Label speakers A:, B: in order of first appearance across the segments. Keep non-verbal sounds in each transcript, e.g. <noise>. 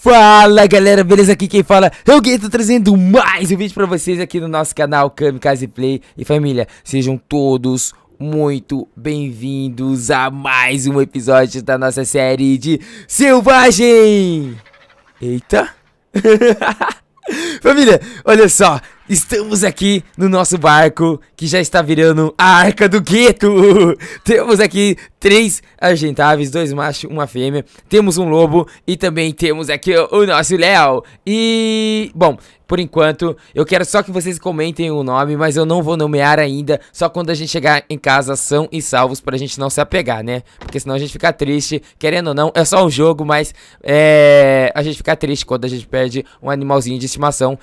A: Fala galera, beleza? Aqui quem fala é o Gui, tô trazendo mais um vídeo pra vocês aqui no nosso canal Kamikaze Play E família, sejam todos muito bem-vindos a mais um episódio da nossa série de Selvagem Eita <laughs> Família, olha só, Estamos aqui no nosso barco que já está virando a Arca do Gueto. <laughs> Temos aqui três argentáveis, dois machos, uma fêmea. Temos um lobo e também temos aqui o, nosso Léo. E, bom, por enquanto, eu quero só que vocês comentem o nome, mas eu não vou nomear ainda, só quando a gente chegar em casa são e salvos pra gente não se apegar, né? Porque senão a gente fica triste, querendo ou não, é só um jogo, mas é, a gente fica triste quando a gente perde um animalzinho de estimação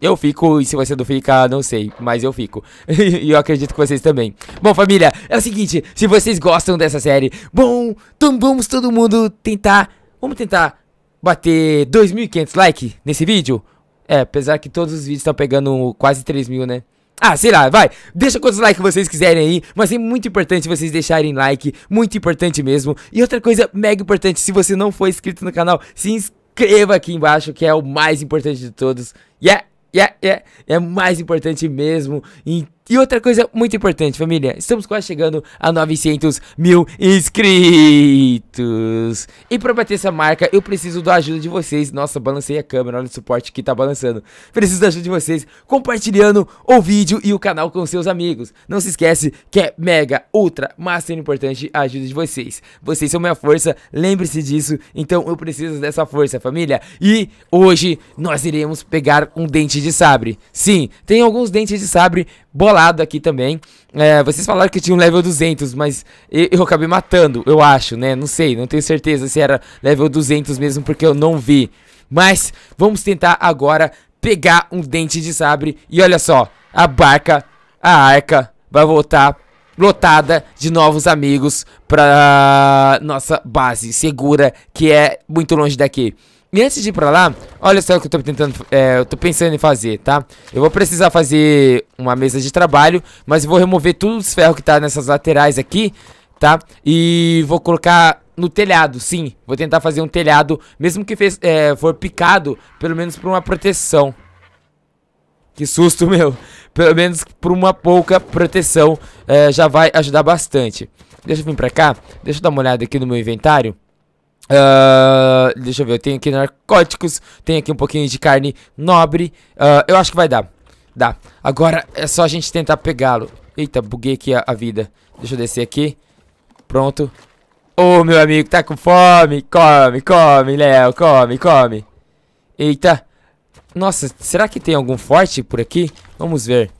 A: eu fico, e se você não fica, não sei, mas eu fico. <laughs> e eu acredito que vocês também. Bom, família, é o seguinte: se vocês gostam dessa série, bom, então vamos todo mundo tentar. Vamos tentar bater 2.500 likes nesse vídeo? É, apesar que todos os vídeos estão pegando quase 3 mil, né? Ah, sei lá, vai. Deixa quantos likes vocês quiserem aí. Mas é muito importante vocês deixarem like. Muito importante mesmo. E outra coisa mega importante: se você não for inscrito no canal, se inscreva escreva aqui embaixo, que é o mais importante de todos. Yeah, yeah, yeah. É mais importante mesmo. Então, e outra coisa muito importante, família, estamos quase chegando a 900 mil inscritos. E para bater essa marca, eu preciso da ajuda de vocês. Nossa, balancei a câmera, olha o suporte que tá balançando. Preciso da ajuda de vocês compartilhando o vídeo e o canal com seus amigos. Não se esquece que é mega, ultra, master importante a ajuda de vocês. Vocês são minha força, lembre-se disso. Então eu preciso dessa força, família. E hoje nós iremos pegar um dente de sabre. Sim, tem alguns dentes de sabre bolado aqui também. É, vocês falaram que tinha um level 200, mas eu, eu, acabei matando, eu acho, né? Não sei, não tenho certeza se era level 200 mesmo, porque eu não vi. Mas vamos tentar agora pegar um dente de sabre. E olha só, a barca, a arca, vai voltar lotada de novos amigos pra nossa base segura, que é muito longe daqui. E antes de ir pra lá, olha só o que eu tô tentando, é, eu tô pensando em fazer, tá? Eu vou precisar fazer uma mesa de trabalho, mas vou remover todos os ferros que tá nessas laterais aqui, tá? E vou colocar no telhado, sim. Vou tentar fazer um telhado, mesmo que fez, é, for picado, pelo menos por uma proteção. Que susto, <laughs> meu. Pelo menos por uma pouca proteção, é, já vai ajudar bastante. Deixa eu vir pra cá, deixa eu dar uma olhada aqui no meu inventário. Uh, deixa eu ver, eu tenho aqui narcóticos, tem aqui um pouquinho de carne nobre. Uh, eu acho que vai dar. Dá. Agora é só a gente tentar pegá-lo. Eita, buguei aqui a, a, vida. Deixa eu descer aqui. Pronto. Ô, oh, meu amigo, tá com fome? Come, come, Léo, come, come. Eita. Nossa, será que tem algum forte por aqui? Vamos ver.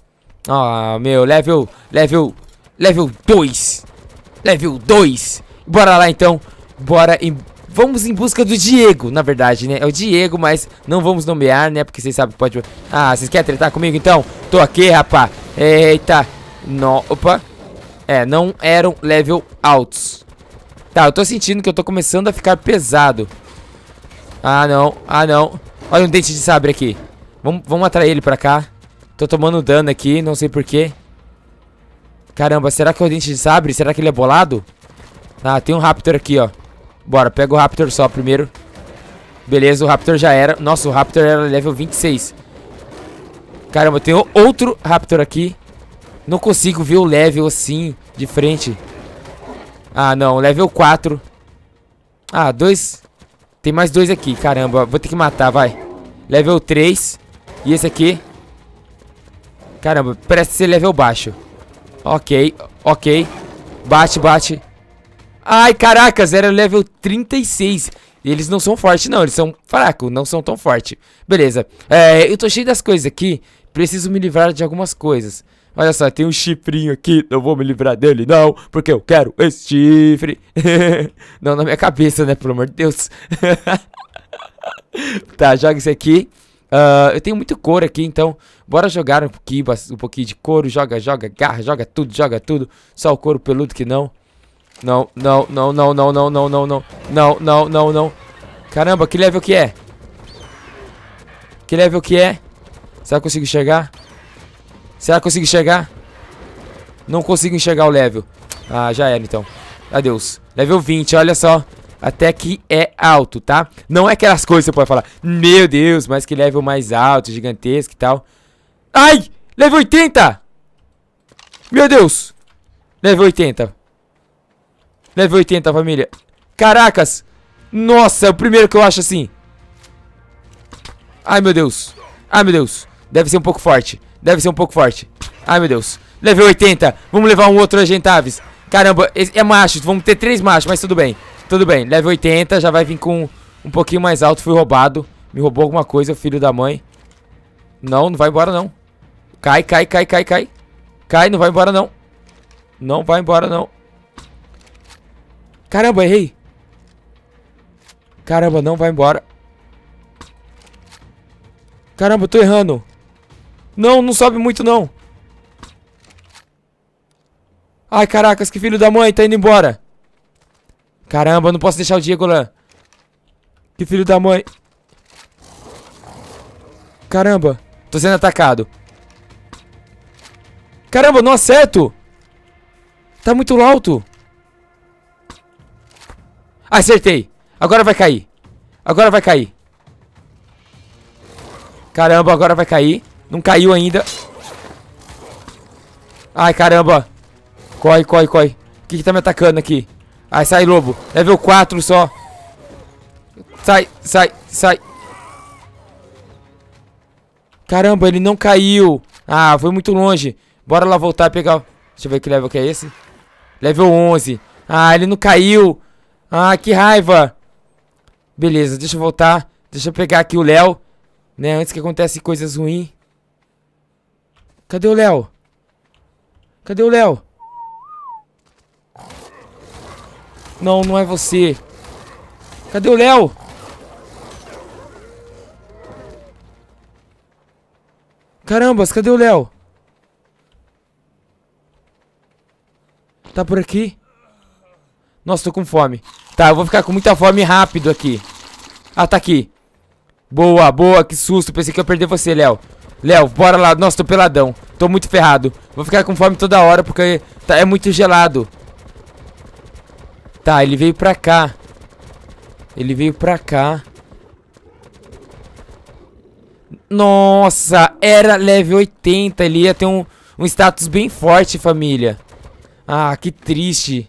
A: Ah, oh, meu, level, level, level 2. Level 2. Bora lá, então. Bora em Vamos em busca do Diego, na verdade, né? É o Diego, mas não vamos nomear, né? Porque vocês sabem que pode... Ah, vocês querem tretar comigo, então? Tô aqui, rapá. Eita. No... Opa. É, não eram level altos. Tá, eu tô sentindo que eu tô começando a ficar pesado. Ah, não. Ah, não. Olha um dente de sabre aqui. Vamos, vamos atrair ele pra cá. Tô tomando dano aqui, não sei porquê. Caramba, será que é o dente de sabre? Será que ele é bolado? Ah, tem um Raptor aqui, ó. Bora, pega o Raptor só primeiro. Beleza, o Raptor já era. Nossa, o Raptor era level 26. Caramba, eu tenho outro Raptor aqui. Não consigo ver o level assim, de frente. Ah, não, level 4. Ah, dois. Tem mais dois aqui, caramba. Vou ter que matar, vai. Level 3. E esse aqui? Caramba, parece ser level baixo. Ok, ok. Bate, bate. Ai, caracas, era é level 36. Eles não são fortes, não. Eles são fracos, não são tão fortes. Beleza. É, eu tô cheio das coisas aqui. Preciso me livrar de algumas coisas. Olha só, tem um chifrinho aqui, não vou me livrar dele não, porque eu quero esse chifre. <laughs> não na minha cabeça, né, pelo amor de Deus. <laughs> tá, joga isso aqui. Uh, eu tenho muito couro aqui, então bora jogar um pouquinho, um pouquinho de couro. Joga, joga, garra, joga tudo, joga tudo. Só o couro peludo que não. Não, não, não, não, não, não, não, não, não. Não, não, não, não. Caramba, que level que é? Que level que é? Será que eu consigo chegar? Será que eu consigo chegar? Não consigo enxergar o level. Ah, já era então. Adeus. Level 20, olha só. Até que é alto, tá? Não é aquelas coisas que você pode falar. Meu Deus, mas que level mais alto, gigantesco e tal. Ai! Level 80! Meu Deus! Level 80. Level 80, família. Caracas! Nossa, é o primeiro que eu acho assim. Ai, meu Deus. Ai, meu Deus. Deve ser um pouco forte. Deve ser um pouco forte. Ai, meu Deus. Level 80. Vamos levar um outro Agentaves. Caramba, é macho. Vamos ter três machos, mas tudo bem. Tudo bem. Level 80. Já vai vir com um pouquinho mais alto. Fui roubado. Me roubou alguma coisa, filho da mãe. Não, não vai embora, não. Cai, cai, cai, cai, cai. Cai, não vai embora, não. Não vai embora, não. Caramba, errei. Caramba, não, vai embora. Caramba, eu tô errando. Não, não sobe muito, não. Ai, caracas, que filho da mãe, tá indo embora. Caramba, não posso deixar o Diego lá. Que filho da mãe. Caramba, tô sendo atacado. Caramba, não acerto. Tá muito alto. Acertei. Agora vai cair. Agora vai cair. Caramba, agora vai cair. Não caiu ainda. Ai, caramba. Corre, corre, corre. O que, que tá me atacando aqui? Ai, sai, lobo. Level 4 só. Sai, sai, sai. Caramba, ele não caiu. Ah, foi muito longe. Bora lá voltar e pegar... Deixa eu ver que level que é esse. Level 11. Ah, ele não caiu. Ah, que raiva. Beleza, deixa eu voltar. Deixa eu pegar aqui o Léo. Né, antes que acontecem coisas ruins. Cadê o Léo? Cadê o Léo? Não, não é você. Cadê o Léo? Carambas, cadê o Léo? Tá por aqui? Nossa, tô com fome. Tá, eu vou ficar com muita fome rápido aqui. Ah, tá aqui. Boa, boa, que susto. Pensei que ia perder você, Léo. Léo, bora lá. Nossa, tô peladão. Tô muito ferrado. Vou ficar com fome toda hora porque tá, é muito gelado. Tá, ele veio pra cá. Ele veio pra cá. Nossa, era level 80. Ele ia ter um, um status bem forte, família. Ah, que triste.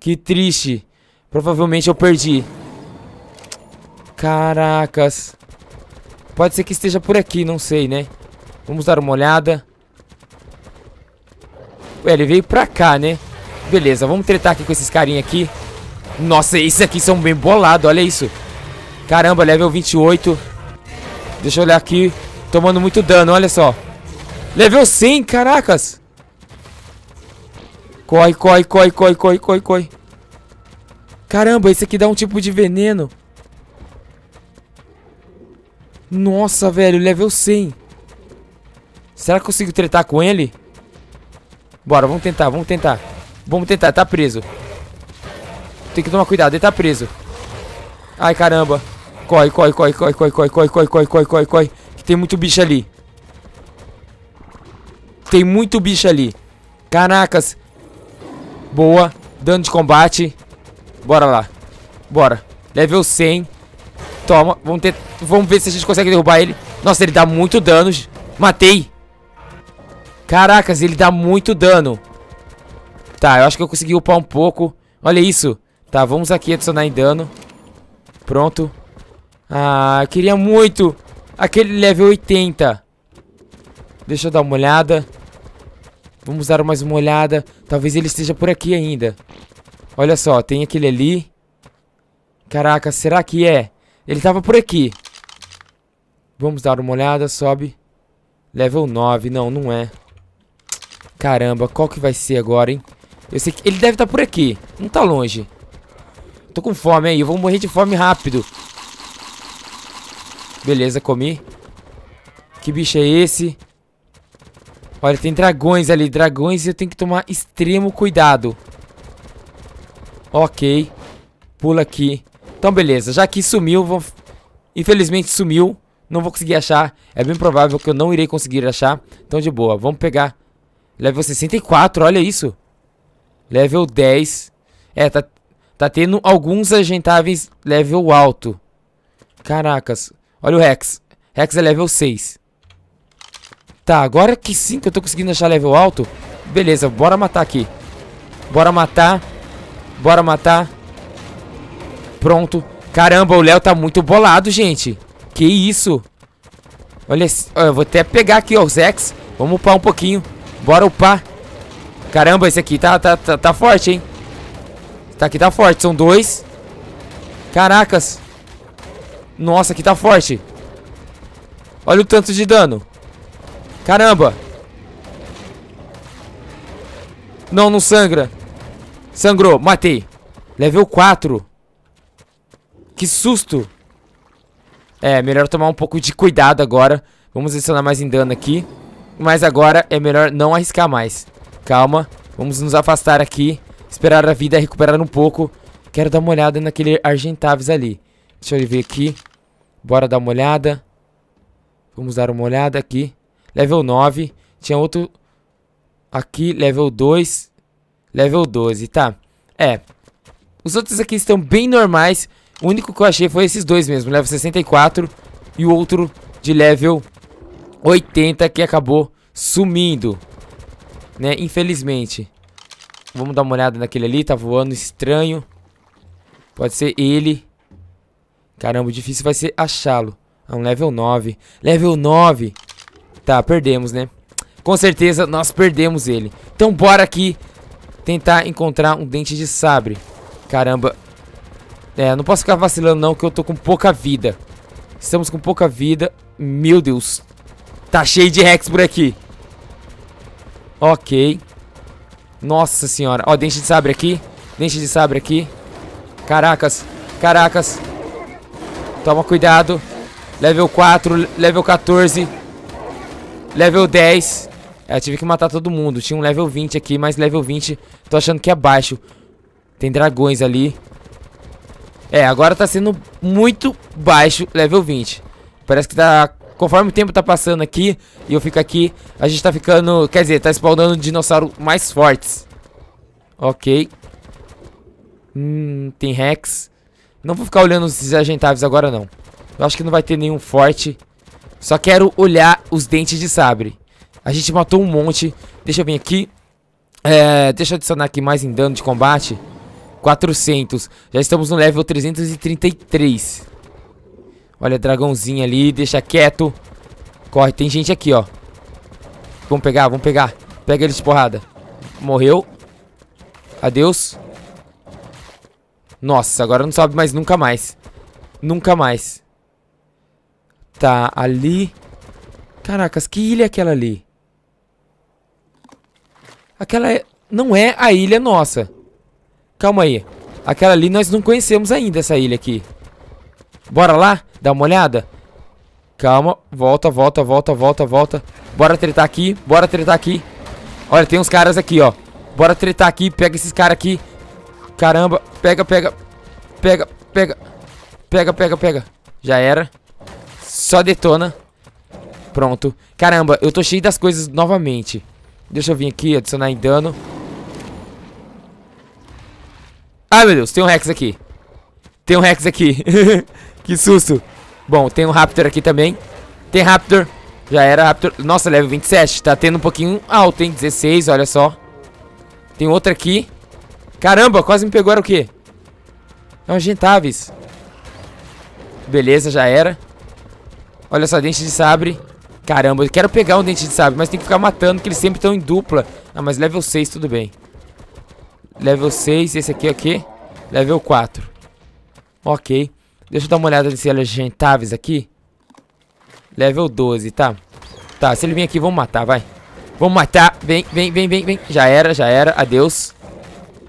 A: Que triste. Provavelmente eu perdi. Caracas. Pode ser que esteja por aqui, não sei, né? Vamos dar uma olhada. Ué, ele veio pra cá, né? Beleza, vamos tretar aqui com esses carinha aqui. Nossa, esses aqui são bem bolados, olha isso. Caramba, level 28. Deixa eu olhar aqui. Tomando muito dano, olha só. Level 100, caracas. Corre, corre, corre, corre, corre, corre, corre. Caramba, esse aqui dá um tipo de veneno. Nossa, velho, level 100. Será que eu consigo tretar com ele? Bora, vamos tentar, vamos tentar. Vamos tentar, tá preso. Tem que tomar cuidado, ele tá preso. Ai, caramba. Corre, corre, corre, corre, corre, corre, corre, corre, corre, corre, corre, corre. Que tem muito bicho ali. Tem muito bicho ali. Caracas. Boa. Dano de combate. Bora lá. Bora. Level 100. Toma. Vamos, ter... Vamos ver se a gente consegue derrubar ele. Nossa, ele dá muito dano. Matei. Caracas, ele dá muito dano. Tá, eu acho que eu consegui upar um pouco. Olha isso. Tá, vamos aqui adicionar em dano. Pronto. Ah, queria muito aquele level 80. Deixa eu dar uma olhada. Vamos dar mais uma olhada. Talvez ele esteja por aqui ainda. Olha só, tem aquele ali. Caraca, será que é? Ele tava por aqui. Vamos dar uma olhada, sobe. Level 9, não, não é. Caramba, qual que vai ser agora, hein? Eu sei que ele deve estar tá por aqui. Não tá longe. Tô com fome aí, eu vou morrer de fome rápido. Beleza, comi. Que bicho é esse? Olha, tem dragões ali. Dragões e eu tenho que tomar extremo cuidado. Ok. Pula aqui. Então, beleza. Já que sumiu, vou... infelizmente sumiu. Não vou conseguir achar. É bem provável que eu não irei conseguir achar. Então, de boa. Vamos pegar. Level 64, olha isso. Level 10. É, tá, tá tendo alguns agentáveis level alto. Caracas. Olha o Rex. Rex é level 6. Tá, agora que sim que eu tô conseguindo achar level alto. Beleza, bora matar aqui. Bora matar. Bora matar. Pronto. Caramba, o Léo tá muito bolado, gente. Que isso? Olha, eu vou até pegar aqui ó, os Zex. Vamos upar um pouquinho. Bora upar. Caramba, esse aqui tá, tá, tá, tá forte, hein? Tá aqui tá forte, são dois. Caracas. Nossa, aqui tá forte. Olha o tanto de dano. Caramba! Não, não sangra. Sangrou, matei. Level 4. Que susto. É, melhor tomar um pouco de cuidado agora. Vamos adicionar mais em dano aqui. Mas agora é melhor não arriscar mais. Calma. Vamos nos afastar aqui. Esperar a vida recuperar um pouco. Quero dar uma olhada naquele Argentavis ali. Deixa eu ver aqui. Bora dar uma olhada. Vamos dar uma olhada aqui level 9. Tinha outro aqui, level 2, level 12, tá? É, os outros aqui estão bem normais. O único que eu achei foi esses dois mesmo, level 64 e o outro de level 80 que acabou sumindo, né? Infelizmente. Vamos dar uma olhada naquele ali, tá voando estranho. Pode ser ele. Caramba, difícil vai ser achá-lo. É um level 9. Level 9! Tá, perdemos, né? Com certeza nós perdemos ele. Então bora aqui tentar encontrar um dente de sabre. Caramba. É, não posso ficar vacilando não, que eu tô com pouca vida. Estamos com pouca vida. Meu Deus. Tá cheio de Rex por aqui. Ok. Nossa senhora. Ó, dente de sabre aqui. Dente de sabre aqui. Caracas. Caracas. Toma cuidado. Level 4, level 14. Level 10. É, tive que matar todo mundo. Tinha um level 20 aqui, mas level 20 tô achando que é baixo. Tem dragões ali. É, agora tá sendo muito baixo level 20. Parece que tá... Conforme o tempo tá passando aqui e eu fico aqui, a gente tá ficando... Quer dizer, tá spawnando dinossauro mais fortes. Ok. Hum, tem Rex. Não vou ficar olhando os agentáveis agora, não. Eu acho que não vai ter nenhum forte... Só quero olhar os dentes de sabre. A gente matou um monte. Deixa eu vir aqui. É, deixa eu adicionar aqui mais em dano de combate. 400. Já estamos no level 333. Olha, dragãozinho ali. Deixa quieto. Corre, tem gente aqui, ó. Vamos pegar, vamos pegar. Pega ele de porrada. Morreu. Adeus. Nossa, agora não sobe mais nunca mais. Nunca mais. Tá, ali... Caracas, que ilha é aquela ali? Aquela é... não é a ilha nossa. Calma aí. Aquela ali nós não conhecemos ainda, essa ilha aqui. Bora lá? Dá uma olhada? Calma. Volta, volta, volta, volta, volta. Bora tretar aqui. Bora tretar aqui. Olha, tem uns caras aqui, ó. Bora tretar aqui. Pega esses caras aqui. Caramba. Pega, pega. Pega, pega. Pega, pega, pega. Já era. Só detona. Pronto. Caramba, eu tô cheio das coisas novamente. Deixa eu vir aqui, adicionar em dano. Ai, meu Deus, tem um Rex aqui. Tem um Rex aqui. <laughs> que susto. Bom, tem um Raptor aqui também. Tem Raptor. Já era Raptor. Nossa, level 27. Tá tendo um pouquinho alto, hein? 16, olha só. Tem outra aqui. Caramba, quase me pegou. Era o quê? É um Gentavis. Beleza, já era. Olha só, dente de sabre. Caramba, eu quero pegar um dente de sabre, mas tem que ficar matando, que eles sempre estão em dupla. Ah, mas level 6, tudo bem. Level 6, esse aqui é o quê? Level 4. Ok. Deixa eu dar uma olhada nesse gentáveis aqui. Level 12, tá? Tá, se ele vir aqui, vamos matar, vai. Vamos matar. Vem, vem, vem, vem, vem. Já era, já era. Adeus.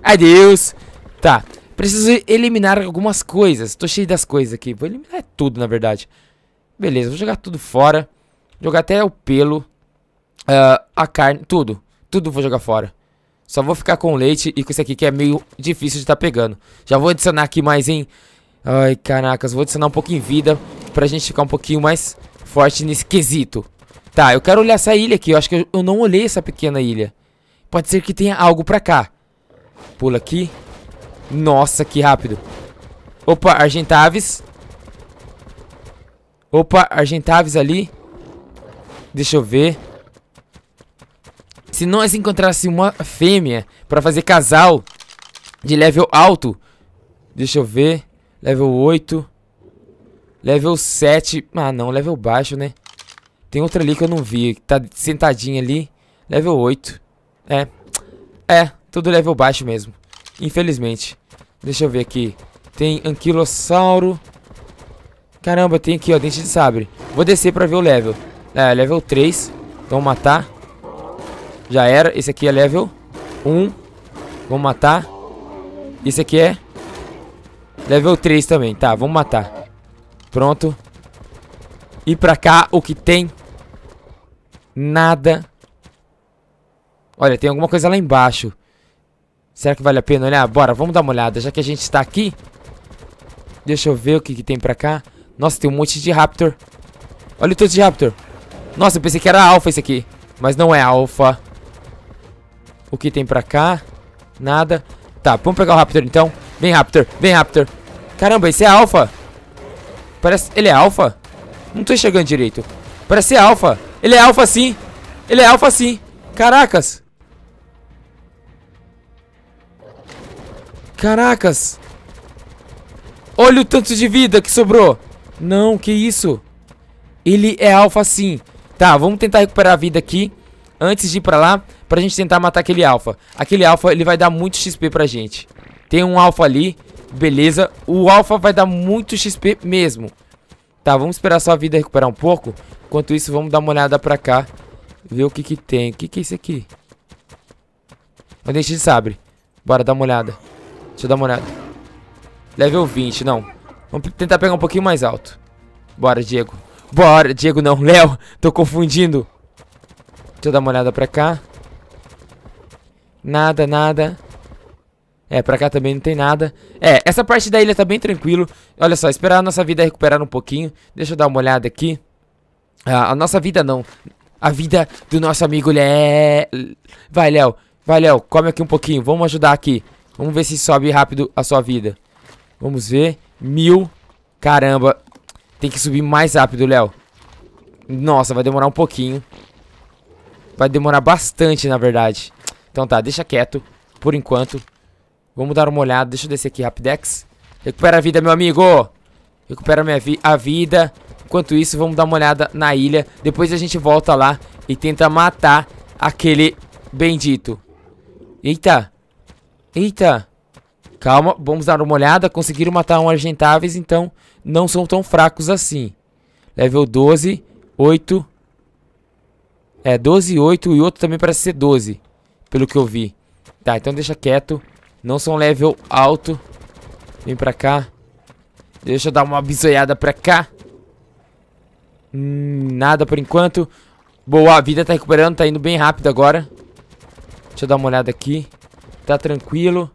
A: Adeus. Tá. Preciso eliminar algumas coisas. Tô cheio das coisas aqui. Vou eliminar tudo, na verdade. Beleza, vou jogar tudo fora. Jogar até o pelo, uh, a carne, tudo. Tudo vou jogar fora. Só vou ficar com o leite e com isso aqui que é meio difícil de estar tá pegando. Já vou adicionar aqui mais em... Ai, caracas, vou adicionar um pouco em vida pra gente ficar um pouquinho mais forte nesse quesito. Tá, eu quero olhar essa ilha aqui. Eu acho que eu, eu não olhei essa pequena ilha. Pode ser que tenha algo pra cá. Pula aqui. Nossa, que rápido. Opa, Argentaves. Opa, Argentaves tá ali. Deixa eu ver. Se nós encontrasse uma fêmea para fazer casal de level alto. Deixa eu ver. Level 8. Level 7. Ah, não. Level baixo, né? Tem outra ali que eu não vi. Que tá sentadinha ali. Level 8. É. É. Tudo level baixo mesmo. Infelizmente. Deixa eu ver aqui. Tem anquilossauro. Caramba, tem aqui, ó, dente de sabre. Vou descer pra ver o level. É, level 3. Vamos matar. Já era. Esse aqui é level 1. Vamos matar. Esse aqui é level 3 também. Tá, vamos matar. Pronto. E pra cá, o que tem? Nada. Olha, tem alguma coisa lá embaixo. Será que vale a pena olhar? Bora, vamos dar uma olhada. Já que a gente está aqui... Deixa eu ver o que, que tem pra cá. Nossa, tem um monte de Raptor. Olha o tanto de Raptor. Nossa, eu pensei que era alfa esse aqui. Mas não é alfa. O que tem pra cá? Nada. Tá, vamos pegar o Raptor então. Vem, Raptor. Vem, Raptor. Caramba, esse é alfa. Parece... Ele é alfa? Não tô enxergando direito. Parece ser alfa. Ele é alfa sim. Ele é alfa sim. Caracas. Caracas. Olha o tanto de vida que sobrou. Não, que isso? Ele é alfa sim. Tá, vamos tentar recuperar a vida aqui. Antes de ir pra lá, pra gente tentar matar aquele alfa. Aquele alfa, ele vai dar muito XP pra gente. Tem um alfa ali, beleza. O alfa vai dar muito XP mesmo. Tá, vamos esperar sua vida recuperar um pouco. Enquanto isso, vamos dar uma olhada pra cá. Ver o que que tem. O que que é isso aqui? Mas deixa de sabre. Bora dar uma olhada. Deixa eu dar uma olhada. Level 20, não. Vamos tentar pegar um pouquinho mais alto. Bora, Diego. Bora, Diego não, <laughs> Léo. Tô confundindo. Deixa eu dar uma olhada pra cá. Nada, nada. É, pra cá também não tem nada. É, essa parte da ilha tá bem tranquilo. Olha só, esperar a nossa vida recuperar um pouquinho. Deixa eu dar uma olhada aqui. Ah, a nossa vida não. A vida do nosso amigo Léo. Vai, Léo. Vai, Léo. Come aqui um pouquinho. Vamos ajudar aqui. Vamos ver se sobe rápido a sua vida. Vamos ver. Mil. Caramba. Tem que subir mais rápido, Léo. Nossa, vai demorar um pouquinho. Vai demorar bastante, na verdade. Então tá, deixa quieto. Por enquanto. Vamos dar uma olhada. Deixa eu descer aqui, Rapidex. Recupera a vida, meu amigo. Recupera minha vi a vida. Enquanto isso, vamos dar uma olhada na ilha. Depois a gente volta lá e tenta matar aquele bendito. Eita. Eita. Calma, vamos dar uma olhada. Conseguiram matar um Argentáveis, então não são tão fracos assim. Level 12, 8. É, 12, 8 e outro também parece ser 12, pelo que eu vi. Tá, então deixa quieto. Não são level alto. Vem pra cá. Deixa eu dar uma bisoiada pra cá. Hum, nada por enquanto. Boa, a vida tá recuperando, tá indo bem rápido agora. Deixa eu dar uma olhada aqui. Tá tranquilo.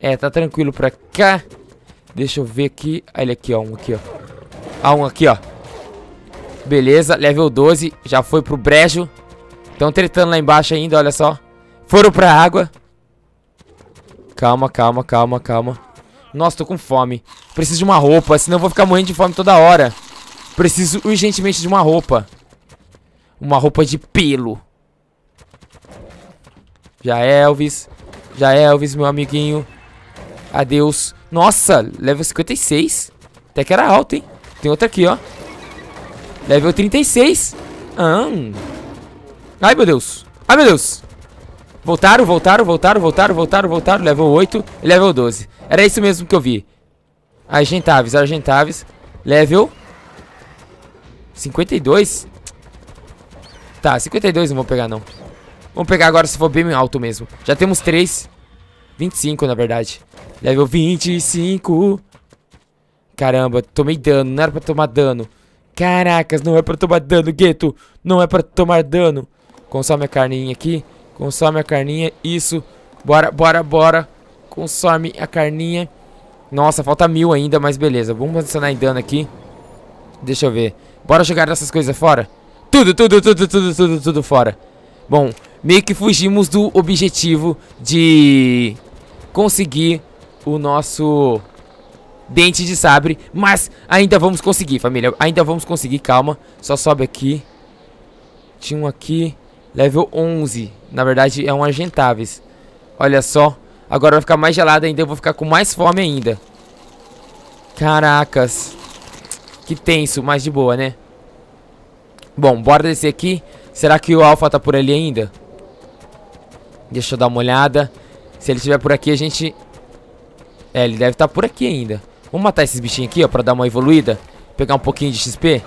A: É, tá tranquilo pra cá. Deixa eu ver aqui. Olha aqui, ó. Um aqui, ó. Ah, um aqui, ó. Beleza, level 12. Já foi pro brejo. Estão tretando lá embaixo ainda, olha só. Foram pra água. Calma, calma, calma, calma. Nossa, tô com fome. Preciso de uma roupa, senão eu vou ficar morrendo de fome toda hora. Preciso urgentemente de uma roupa. Uma roupa de pelo. Já Elvis. Já Elvis, meu amiguinho. Adeus. Nossa, level 56. Até que era alto, hein? Tem outra aqui, ó. Level 36. Ah. Ai, meu Deus. Ai, meu Deus. Voltaram, voltaram, voltaram, voltaram, voltaram, voltaram. Level 8 e level 12. Era isso mesmo que eu vi. Argentaves, Argentaves. Level 52. Tá, 52 não vou pegar, não. Vamos pegar agora se for bem alto mesmo. Já temos 3. 25, na verdade. Level 25. Caramba, tomei dano. Não era pra tomar dano. Caracas, não é pra tomar dano, gueto. Não é pra tomar dano. Consome a carninha aqui. Consome a carninha. Isso. Bora, bora, bora. Consome a carninha. Nossa, falta mil ainda, mas beleza. Vamos adicionar em dano aqui. Deixa eu ver. Bora jogar essas coisas fora. Tudo, tudo, tudo, tudo, tudo, tudo fora. Bom, meio que fugimos do objetivo de conseguir o nosso dente de sabre. Mas ainda vamos conseguir, família. Ainda vamos conseguir, calma. Só sobe aqui. Tinha um aqui. Level 11. Na verdade, é um argentáveis. Olha só. Agora vai ficar mais gelado ainda. Eu vou ficar com mais fome ainda. Caracas. Que tenso, mas de boa, né? Bom, bora descer aqui. Será que o Alpha tá por ali ainda? Deixa eu dar uma olhada. Se ele estiver por aqui, a gente é, ele deve estar tá por aqui ainda. Vamos matar esses bichinhos aqui, ó, pra dar uma evoluída. Pegar um pouquinho de XP.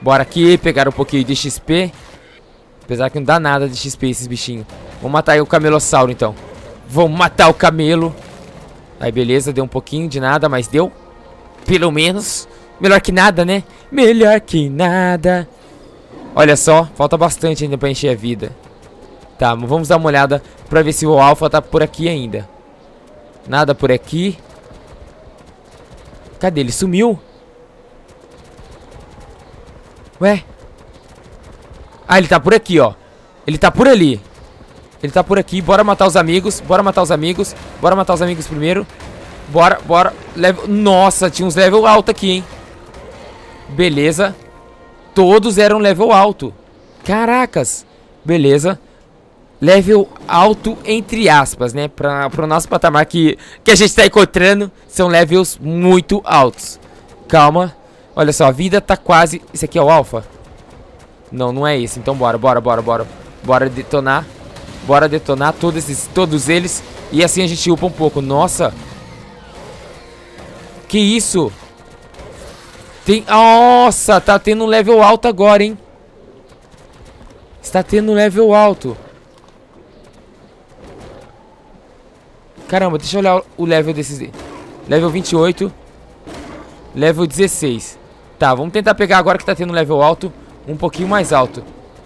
A: Bora aqui, pegar um pouquinho de XP. Apesar que não dá nada de XP esses bichinhos. Vamos matar aí o camelossauro, então. Vamos matar o camelo. Aí, beleza, deu um pouquinho de nada, mas deu. Pelo menos. Melhor que nada, né? Melhor que nada. Olha só, falta bastante ainda pra encher a vida. Tá, vamos dar uma olhada pra ver se o Alpha tá por aqui ainda. Nada por aqui. Cadê? Ele sumiu? Ué? Ah, ele tá por aqui, ó. Ele tá por ali. Ele tá por aqui. Bora matar os amigos. Bora matar os amigos. Bora matar os amigos primeiro. Bora, bora. Level... Nossa, tinha uns level alto aqui, hein? Beleza. Todos eram level alto. Caracas. Beleza level alto entre aspas, né? Para o nosso patamar que, que a gente está encontrando, são levels muito altos. Calma. Olha só, a vida tá quase... Isso aqui é o alfa? Não, não é esse. Então bora, bora, bora, bora. Bora detonar. Bora detonar todos, esses, todos eles. E assim a gente upa um pouco. Nossa. Que isso? Tem... Nossa, tá tendo um level alto agora, hein? Está tendo um level alto. Caramba, deixa eu olhar o level desses... Level 28. Level 16. Tá, vamos tentar pegar agora que tá tendo um level alto. Um pouquinho mais alto.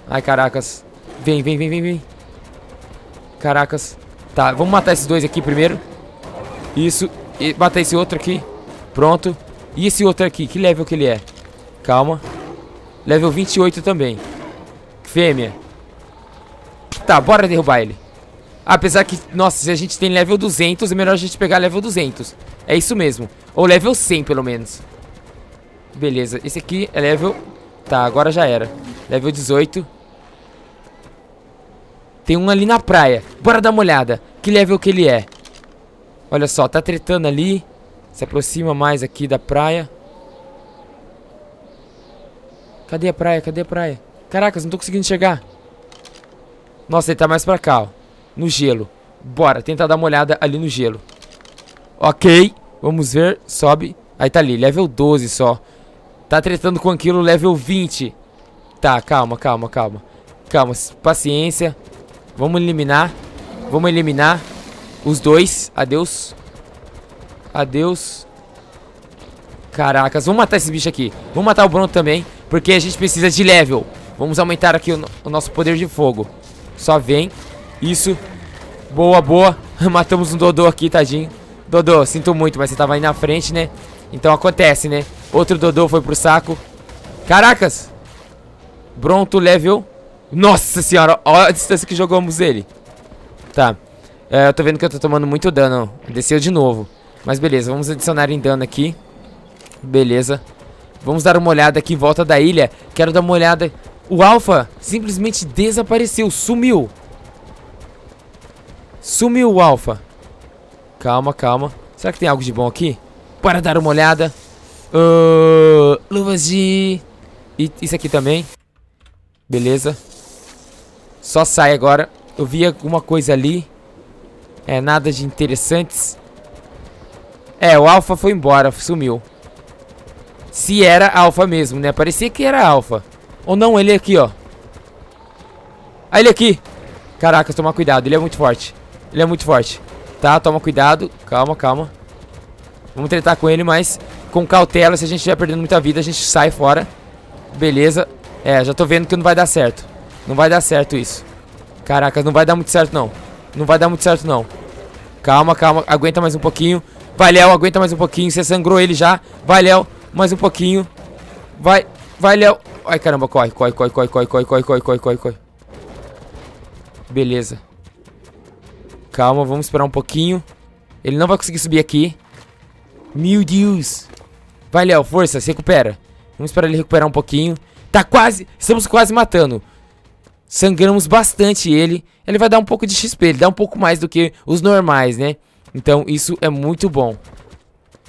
A: Ai, caracas. Vem, vem, vem, vem, vem. Caracas. Tá, vamos matar esses dois aqui primeiro. Isso. E matar esse outro aqui. Pronto. E esse outro aqui, que level que ele é? Calma. Level 28 também. Fêmea. Tá, bora derrubar ele. Apesar que, nossa, se a gente tem level 200, é melhor a gente pegar level 200. É isso mesmo. Ou level 100, pelo menos. Beleza. Esse aqui é level... Tá, agora já era. Level 18. Tem um ali na praia. Bora dar uma olhada. Que level que ele é. Olha só, tá tretando ali. Se aproxima mais aqui da praia. Cadê a praia? Cadê a praia? Caracas, não tô conseguindo chegar. Nossa, ele tá mais pra cá, ó no gelo. Bora, tentar dar uma olhada ali no gelo. Ok, vamos ver, sobe. Aí tá ali, level 12 só. Tá tretando com aquilo, level 20. Tá, calma, calma, calma. Calma, paciência. Vamos eliminar. Vamos eliminar os dois. Adeus. Adeus. Caracas, vamos matar esse bicho aqui. Vamos matar o Bruno também, porque a gente precisa de level. Vamos aumentar aqui o, o nosso poder de fogo. Só vem. Isso. Boa, boa. <laughs> Matamos um Dodô aqui, tadinho. Dodô, sinto muito, mas você tava aí na frente, né? Então acontece, né? Outro Dodô foi pro saco. Caracas! Pronto, level. Nossa senhora, olha a distância que jogamos ele. Tá. É, eu tô vendo que eu tô tomando muito dano. Desceu de novo. Mas beleza, vamos adicionar em dano aqui. Beleza. Vamos dar uma olhada aqui em volta da ilha. Quero dar uma olhada. O Alpha simplesmente desapareceu, sumiu. Sumiu o Alpha. Calma, calma. Será que tem algo de bom aqui? Para dar uma olhada. Uh, luvas de... E isso aqui também. Beleza. Só sai agora. Eu vi alguma coisa ali. É, nada de interessantes. É, o Alpha foi embora, sumiu. Se era Alpha mesmo, né? Parecia que era Alpha. Ou não, ele é aqui, ó. Ah, ele é aqui. Caraca, tomar cuidado, ele é muito forte. Ele é muito forte. Tá, toma cuidado. Calma, calma. Vamos tentar com ele, mas com cautela. Se a gente estiver perdendo muita vida, a gente sai fora. Beleza. É, já tô vendo que não vai dar certo. Não vai dar certo isso. Caraca, não vai dar muito certo, não. Não vai dar muito certo, não. Calma, calma. Aguenta mais um pouquinho. Vai, Léo. Aguenta mais um pouquinho. Você sangrou ele já. Vai, Léo. Mais um pouquinho. Vai. Vai, Léo. Ai, caramba. Corre, corre, corre, corre, corre, corre, corre, corre, corre, corre. Beleza. Calma, vamos esperar um pouquinho. Ele não vai conseguir subir aqui. Meu Deus. Vai, Léo, força, se recupera. Vamos esperar ele recuperar um pouquinho. Tá quase, estamos quase matando. Sangramos bastante ele. Ele vai dar um pouco de XP, ele dá um pouco mais do que os normais, né? Então isso é muito bom.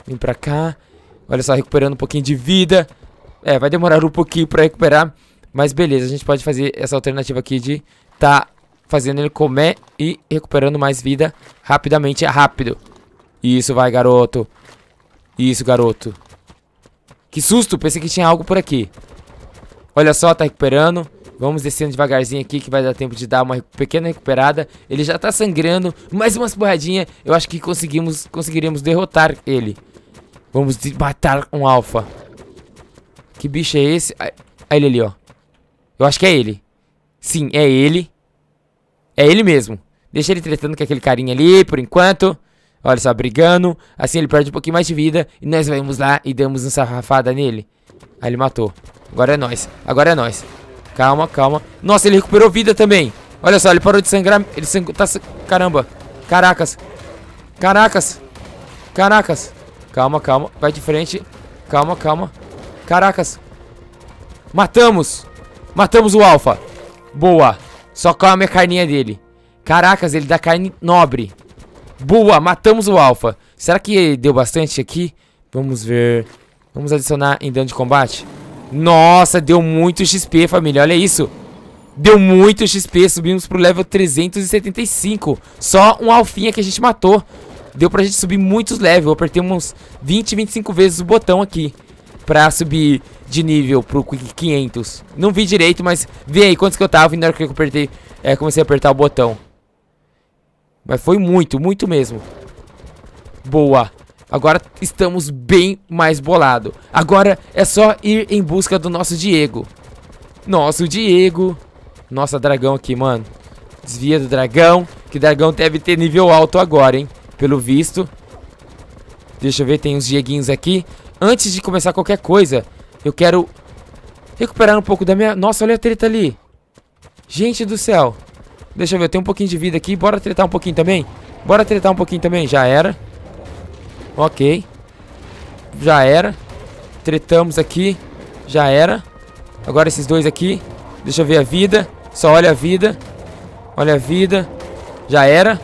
A: Vem pra cá. Olha só, recuperando um pouquinho de vida. É, vai demorar um pouquinho pra recuperar. Mas beleza, a gente pode fazer essa alternativa aqui de tá fazendo ele comer e recuperando mais vida rapidamente. É rápido. Isso, vai, garoto. Isso, garoto. Que susto, pensei que tinha algo por aqui. Olha só, tá recuperando. Vamos descendo devagarzinho aqui que vai dar tempo de dar uma pequena recuperada. Ele já tá sangrando. Mais umas porradinhas. Eu acho que conseguimos, conseguiríamos derrotar ele. Vamos matar um alfa. Que bicho é esse? É ele ali, ó. Eu acho que é ele. Sim, é ele. É ele mesmo. Deixa ele tretando com aquele carinha ali por enquanto. Olha só, brigando. Assim ele perde um pouquinho mais de vida. E nós vamos lá e damos uma sarrafada nele. Aí ele matou. Agora é nós. Agora é nós. Calma, calma. Nossa, ele recuperou vida também. Olha só, ele parou de sangrar. Ele sangrou. Tá, caramba. Caracas. Caracas. Caracas. Calma, calma. Vai de frente. Calma, calma. Caracas. Matamos. Matamos o Alpha. Boa. Só come a carninha dele. Caracas, ele dá carne nobre. Boa, matamos o alfa. Será que deu bastante aqui? Vamos ver. Vamos adicionar em dano de combate. Nossa, deu muito XP, família. Olha isso. Deu muito XP. Subimos pro level 375. Só um alfinha que a gente matou. Deu pra gente subir muitos levels. Apertei uns 20, 25 vezes o botão aqui pra subir de nível pro 500. Não vi direito, mas vi aí quantos que eu tava e na hora que eu apertei, é, comecei a apertar o botão. Mas foi muito, muito mesmo. Boa. Agora estamos bem mais bolado. Agora é só ir em busca do nosso Diego. Nosso Diego. Nossa, dragão aqui, mano. Desvia do dragão. Que dragão deve ter nível alto agora, hein? Pelo visto. Deixa eu ver, tem uns dieguinhos aqui. Antes de começar qualquer coisa, eu quero recuperar um pouco da minha... Nossa, olha a treta ali. Gente do céu. Deixa eu ver, eu tenho um pouquinho de vida aqui. Bora tretar um pouquinho também? Bora tretar um pouquinho também. Já era. Ok. Já era. Tretamos aqui. Já era. Agora esses dois aqui. Deixa eu ver a vida. Só olha a vida. Olha a vida. Já era.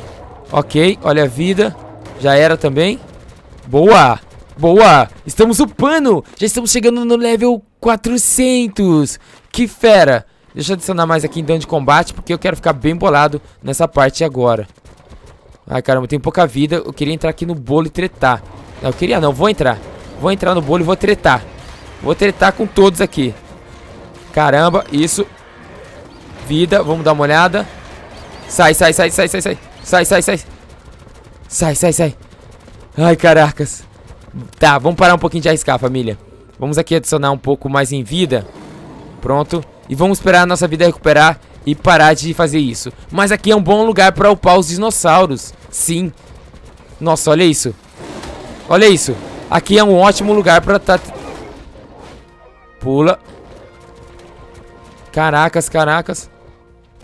A: Ok, olha a vida. Já era também. Boa! Boa! Estamos upando! Já estamos chegando no level 400! Que fera! Deixa eu adicionar mais aqui em dano de combate, porque eu quero ficar bem bolado nessa parte agora. Ai, caramba, eu tenho pouca vida. Eu queria entrar aqui no bolo e tretar. Não, eu queria não. Vou entrar. Vou entrar no bolo e vou tretar. Vou tretar com todos aqui. Caramba, isso. Vida, vamos dar uma olhada. Sai, sai, sai, sai, sai, sai. Sai, sai, sai. Sai, sai, sai. Ai, caracas. Tá, vamos parar um pouquinho de arriscar, família. Vamos aqui adicionar um pouco mais em vida. Pronto. E vamos esperar a nossa vida recuperar e parar de fazer isso. Mas aqui é um bom lugar pra upar os dinossauros. Sim. Nossa, olha isso. Olha isso. Aqui é um ótimo lugar pra... Tá... Pula. Caracas, caracas.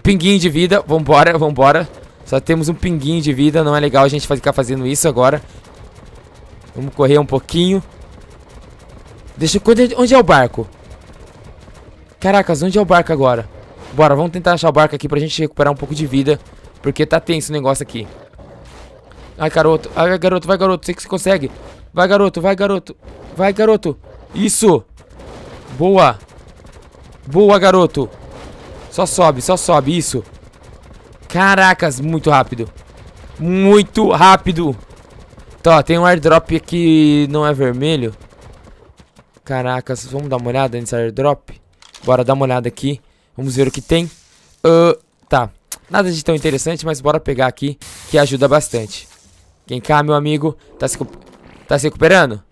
A: Pinguinho de vida. Vambora, vambora. Só temos um pinguinho de vida. Não é legal a gente ficar fazendo isso agora. Vamos correr um pouquinho. Deixa eu... É, onde é o barco? Caracas, onde é o barco agora? Bora, vamos tentar achar o barco aqui pra gente recuperar um pouco de vida. Porque tá tenso o negócio aqui. Ai, garoto. Ai, garoto. Vai, garoto. Sei que você consegue. Vai, garoto. Vai, garoto. Vai, garoto. Isso. Boa. Boa, garoto. Só sobe, só sobe. Isso. Caracas, muito rápido. Muito rápido. Então, ó, tem um airdrop aqui não é vermelho. Caracas, vamos dar uma olhada nesse airdrop? Bora dar uma olhada aqui. Vamos ver o que tem. Uh, tá, nada de tão interessante, mas bora pegar aqui, que ajuda bastante. Quem cá, meu amigo, tá se, tá se recuperando?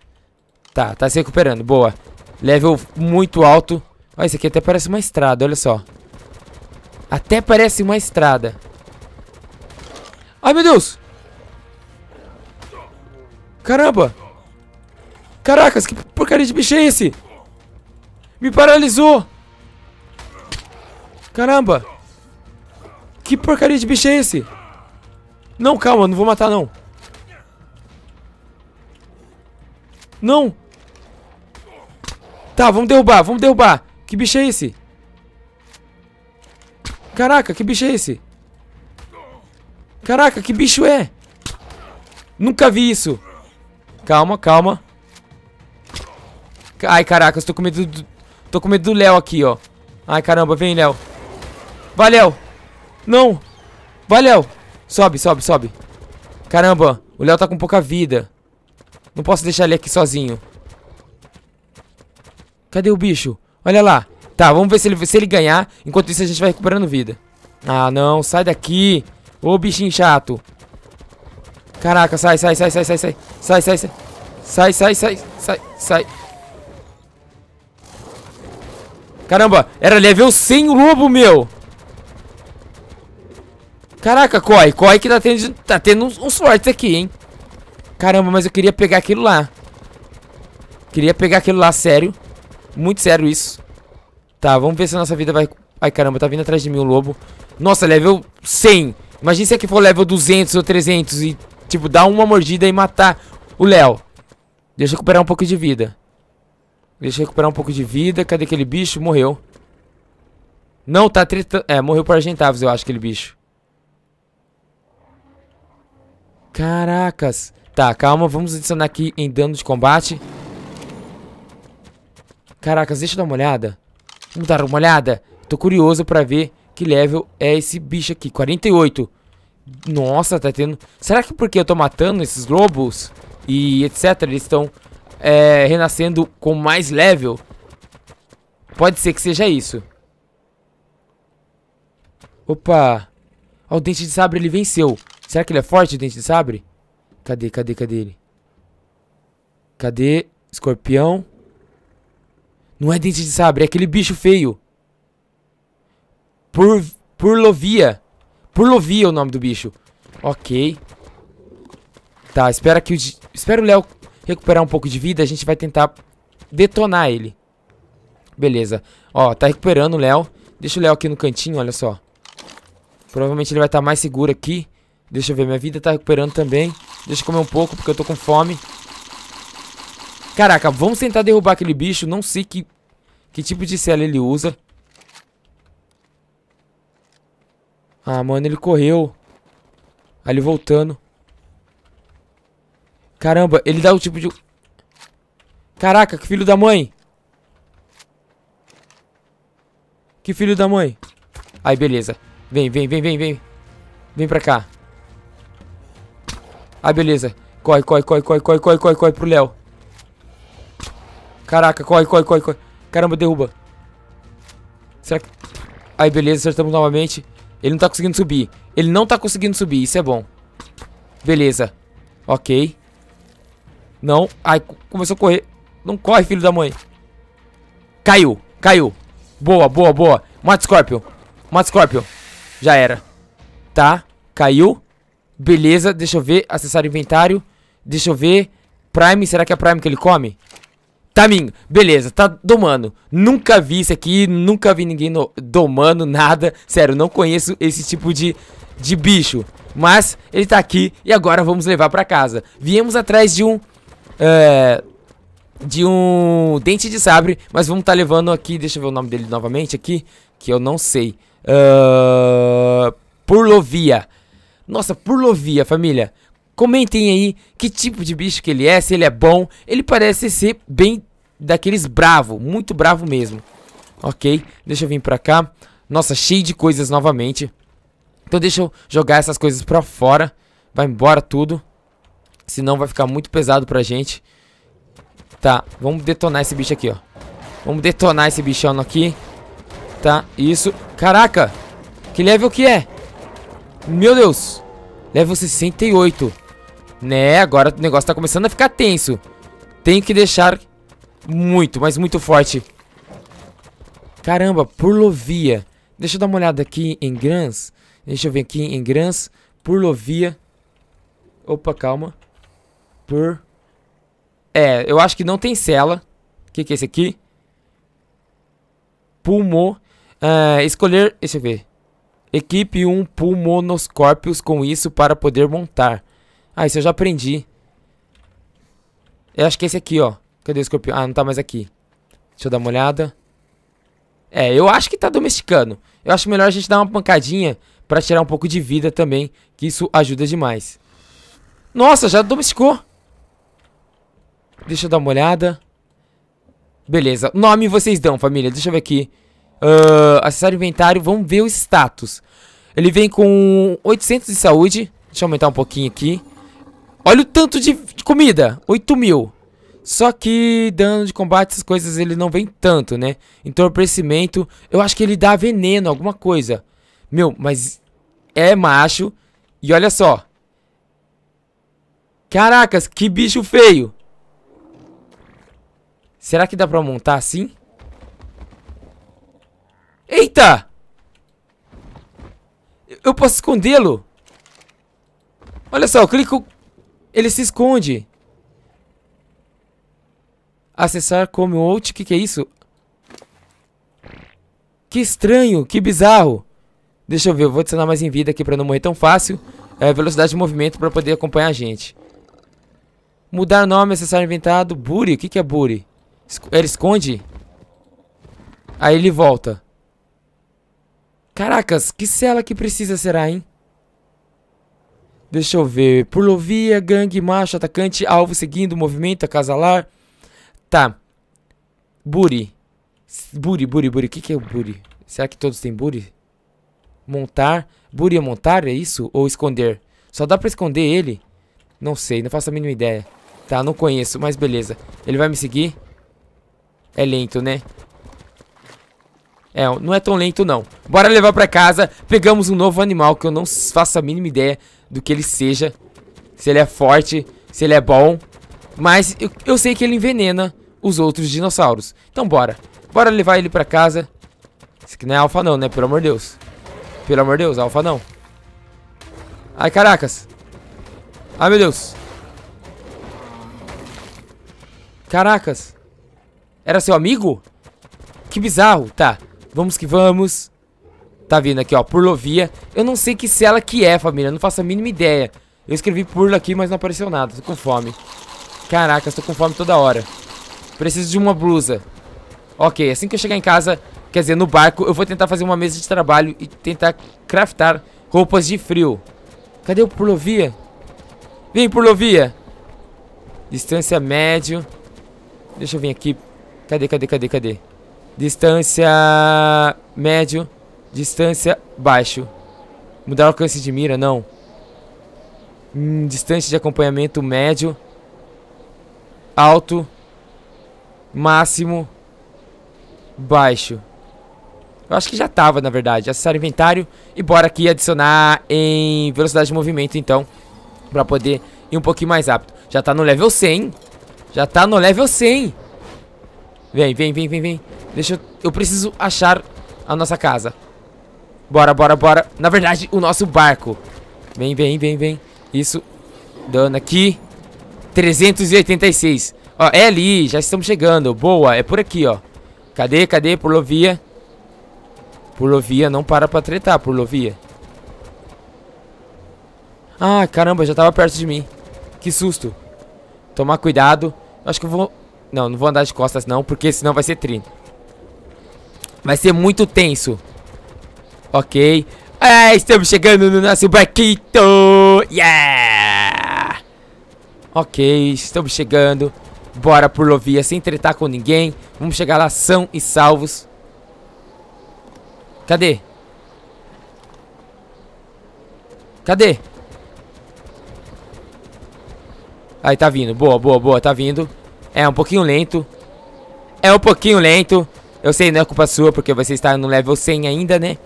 A: Tá, tá se recuperando, boa. Level muito alto. Olha, isso aqui até parece uma estrada, olha só. Até parece uma estrada. Ai, meu Deus! Caramba! Caracas, que porcaria de bicho é esse? Me paralisou! Caramba! Que porcaria de bicho é esse? Não, calma, não vou matar não. Não! Tá, vamos derrubar, vamos derrubar. Que bicho é esse? Caraca, que bicho é esse? Caraca, que bicho é? Nunca vi isso. Calma, calma. Ai, caraca, eu tô com medo do... Tô com medo do Léo aqui, ó. Ai, caramba, vem, Léo. Vai, Léo. Não. Vai, Léo. Sobe, sobe, sobe. Caramba, o Léo tá com pouca vida. Não posso deixar ele aqui sozinho. Cadê o bicho? Olha lá. Tá, vamos ver se ele, se ele ganhar. Enquanto isso, a gente vai recuperando vida. Ah, não. Sai daqui. Ô, bichinho chato. Caraca, sai, sai, sai, sai, sai, sai. Sai, sai, sai. Sai, sai, sai, sai, sai. Caramba, era level 100 o lobo, meu. Caraca, corre, corre que tá tendo, tá tendo uns, uns fortes aqui, hein. Caramba, mas eu queria pegar aquilo lá. Queria pegar aquilo lá, sério. Muito sério isso. Tá, vamos ver se a nossa vida vai... Ai, caramba, tá vindo atrás de mim o lobo. Nossa, level 100. Imagina se aqui for level 200 ou 300 e Tipo, dar uma mordida e matar o Léo. Deixa eu recuperar um pouco de vida. Deixa eu recuperar um pouco de vida. Cadê aquele bicho? Morreu. Não, tá tretando. É, morreu por Argentavos, eu acho, aquele bicho. Caracas. Tá, calma. Vamos adicionar aqui em dano de combate. Caracas, deixa eu dar uma olhada. Vamos dar uma olhada? Tô curioso pra ver que level é esse bicho aqui. 48. 48. Nossa, tá tendo... Será que porque eu tô matando esses globos e etc, eles estão é, renascendo com mais level? Pode ser que seja isso. Opa. Ó, o Dente de Sabre, ele venceu. Será que ele é forte, o Dente de Sabre? Cadê, cadê, cadê ele? Cadê? Escorpião. Não é Dente de Sabre, é aquele bicho feio. Por... lovia. Pulovia é o nome do bicho. Ok. Tá, espera que o... Espera o Léo recuperar um pouco de vida. A gente vai tentar detonar ele. Beleza. Ó, tá recuperando o Léo. Deixa o Léo aqui no cantinho, olha só. Provavelmente ele vai estar tá mais seguro aqui. Deixa eu ver, minha vida tá recuperando também. Deixa eu comer um pouco, porque eu tô com fome. Caraca, vamos tentar derrubar aquele bicho. Não sei que, que tipo de cela ele usa. Ah, mano, ele correu. Ali voltando. Caramba, ele dá o tipo de... Caraca, que filho da mãe. Que filho da mãe. Aí, beleza. Vem, vem, vem, vem, vem. Vem pra cá. Aí, beleza. Corre, corre, corre, corre, corre, corre, corre, corre pro Léo. Caraca, corre, corre, corre, corre. Caramba, derruba. Será que... Aí, beleza, acertamos novamente. Ele não tá conseguindo subir. Ele não tá conseguindo subir, isso é bom. Beleza. Ok. Não. Ai, começou a correr. Não corre, filho da mãe. Caiu, caiu. Boa, boa, boa. Mata Scorpion. Mata Scorpion. Já era. Tá, caiu. Beleza, deixa eu ver. Acessar inventário. Deixa eu ver. Prime, será que é Prime que ele come? Taminho, tá beleza, tá domando. Nunca vi isso aqui, nunca vi ninguém no, domando nada. Sério, não conheço esse tipo de, de bicho. Mas ele tá aqui e agora vamos levar pra casa. Viemos atrás de um... É, de um dente de sabre, mas vamos tá levando aqui... Deixa eu ver o nome dele novamente aqui, que eu não sei. Uh, ah, Purlovia. Nossa, Purlovia, família. Comentem aí que tipo de bicho que ele é, se ele é bom. Ele parece ser bem daqueles bravo, muito bravo mesmo. Ok, deixa eu vir pra cá. Nossa, cheio de coisas novamente. Então deixa eu jogar essas coisas pra fora. Vai embora tudo. Senão vai ficar muito pesado pra gente. Tá, vamos detonar esse bicho aqui, ó. Vamos detonar esse bichão aqui. Tá, isso. Caraca! Que level que é? Meu Deus! Level 68. Né, agora o negócio tá começando a ficar tenso. Tenho que deixar muito, mas muito forte. Caramba, Purlovia. Deixa eu dar uma olhada aqui em Grans. Deixa eu ver aqui em Grans. Purlovia. Opa, calma. Por... É, eu acho que não tem cela. O que, que é esse aqui? Pulmo. Uh, escolher... Deixa eu ver. Equipe um pulmonoscópios com isso para poder montar. Ah, isso eu já aprendi. Eu acho que é esse aqui, ó. Cadê o escorpião? Ah, não tá mais aqui. Deixa eu dar uma olhada. É, eu acho que tá domesticando. Eu acho melhor a gente dar uma pancadinha pra tirar um pouco de vida também, que isso ajuda demais. Nossa, já domesticou. Deixa eu dar uma olhada. Beleza. Nome vocês dão, família. Deixa eu ver aqui. Uh, acessório inventário. Vamos ver o status. Ele vem com 800 de saúde. Deixa eu aumentar um pouquinho aqui. Olha o tanto de comida. 8 mil. Só que dano de combate, essas coisas, ele não vem tanto, né? Entorpecimento. Eu acho que ele dá veneno, alguma coisa. Meu, mas é macho. E olha só. Caracas, que bicho feio. Será que dá pra montar assim? Eita! Eu posso escondê-lo? Olha só, eu clico ele se esconde. Acessar como out, o que, que é isso? Que estranho, que bizarro. Deixa eu ver, eu vou adicionar mais em vida aqui pra não morrer tão fácil. É, velocidade de movimento pra poder acompanhar a gente. Mudar nome, acessar inventado. Buri, o que, que é Buri? ele esconde? Aí ele volta. Caracas, que cela que precisa será, hein? Deixa eu ver. Pulovia, gangue, macho, atacante, alvo seguindo, movimento, acasalar. Tá. Buri. Buri, buri, buri. O que, que é o buri? Será que todos têm buri? Montar. Buri é montar, é isso? Ou esconder? Só dá pra esconder ele? Não sei, não faço a mínima ideia. Tá, não conheço, mas beleza. Ele vai me seguir? É lento, né? É, não é tão lento não. Bora levar pra casa. Pegamos um novo animal que eu não faço a mínima ideia do que ele seja. Se ele é forte, se ele é bom. Mas eu, eu sei que ele envenena os outros dinossauros. Então bora. Bora levar ele pra casa. Esse aqui não é alfa não, né? Pelo amor de Deus. Pelo amor de Deus, alfa não. Ai, caracas. Ai, meu Deus. Caracas. Era seu amigo? Que bizarro. Tá. Vamos que vamos. Tá vindo aqui, ó, Purlovia. Eu não sei que cela que é, família. Não faço a mínima ideia. Eu escrevi Purlo aqui, mas não apareceu nada. Tô com fome. Caraca, estou com fome toda hora. Preciso de uma blusa. Ok, assim que eu chegar em casa, quer dizer, no barco, eu vou tentar fazer uma mesa de trabalho e tentar craftar roupas de frio. Cadê o Purlovia? Vem, Purlovia! Distância médio. Deixa eu vir aqui. Cadê, cadê, cadê, cadê? Distância médio. Distância baixo. Mudar o alcance de mira, não. Hum, distância de acompanhamento médio. Alto. Máximo. Baixo. Eu acho que já tava, na verdade. Acessar inventário. E bora aqui adicionar em velocidade de movimento, então. Pra poder ir um pouquinho mais rápido. Já tá no level 100. Já tá no level 100. Vem, vem, vem, vem, vem. Deixa eu... Eu preciso achar a nossa casa. Bora, bora, bora. Na verdade, o nosso barco. Vem, vem, vem, vem. Isso. Dando aqui. 386. Ó, é ali. Já estamos chegando. Boa. É por aqui, ó. Cadê, cadê? pulovia? Pulovia, Não para pra tretar, pulovia. Ah, caramba. Já tava perto de mim. Que susto. Tomar cuidado. Acho que eu vou não, não vou andar de costas não, porque senão vai ser 30. Vai ser muito tenso. Ok. Ah, estamos chegando no nosso barquito. Yeah! Ok, estamos chegando. Bora por Lovia sem tretar com ninguém. Vamos chegar lá são e salvos. Cadê? Cadê? Aí, tá vindo. Boa, boa, boa. Tá vindo. É um pouquinho lento. É um pouquinho lento. Eu sei, não é culpa sua, porque você está no level 100 ainda, né?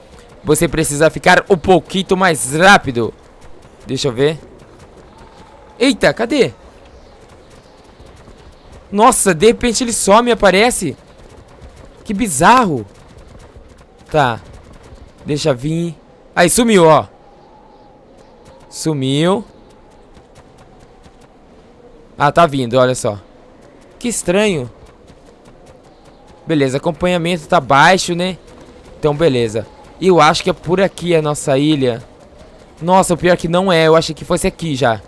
A: Você precisa ficar um pouquinho mais rápido. Deixa eu ver. Eita, cadê? Nossa, de repente ele só me aparece. Que bizarro. Tá. Deixa vir. Aí, sumiu, ó. Sumiu. Ah, tá vindo, olha só. Que estranho. Beleza, acompanhamento tá baixo, né? Então, beleza. Eu acho que é por aqui a nossa ilha. Nossa, o pior é que não é. Eu achei que fosse aqui já.